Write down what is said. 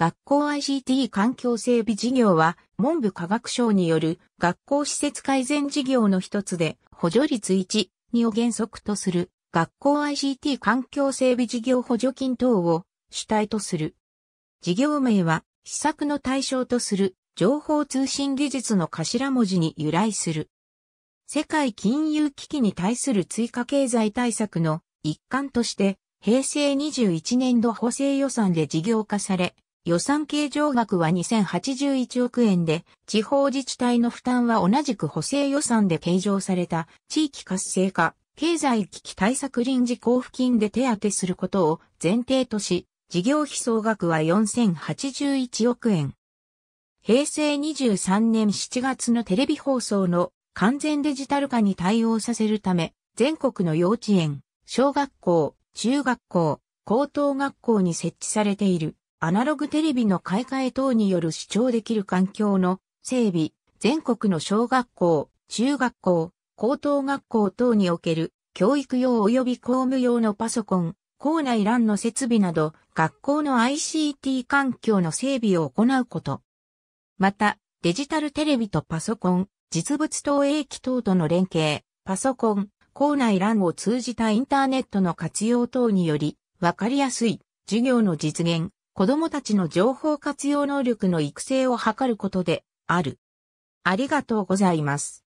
学校 ICT 環境整備事業は、文部科学省による学校施設改善事業の一つで、補助率1、2を原則とする、学校 ICT 環境整備事業補助金等を主体とする。事業名は、施策の対象とする、情報通信技術の頭文字に由来する。世界金融危機に対する追加経済対策の一環として、平成21年度補正予算で事業化され、予算計上額は2081億円で、地方自治体の負担は同じく補正予算で計上された地域活性化、経済危機対策臨時交付金で手当てすることを前提とし、事業費総額は4081億円。平成23年7月のテレビ放送の完全デジタル化に対応させるため、全国の幼稚園、小学校、中学校、高等学校に設置されているアナログテレビの買い替え等による視聴できる環境の整備、全国の小学校、中学校、高等学校等における教育用及び公務用のパソコン、校内欄の設備など学校の ICT 環境の整備を行うこと。また、デジタルテレビとパソコン、実物投影機等との連携、パソコン、校内欄を通じたインターネットの活用等により、わかりやすい授業の実現、子供たちの情報活用能力の育成を図ることである。ありがとうございます。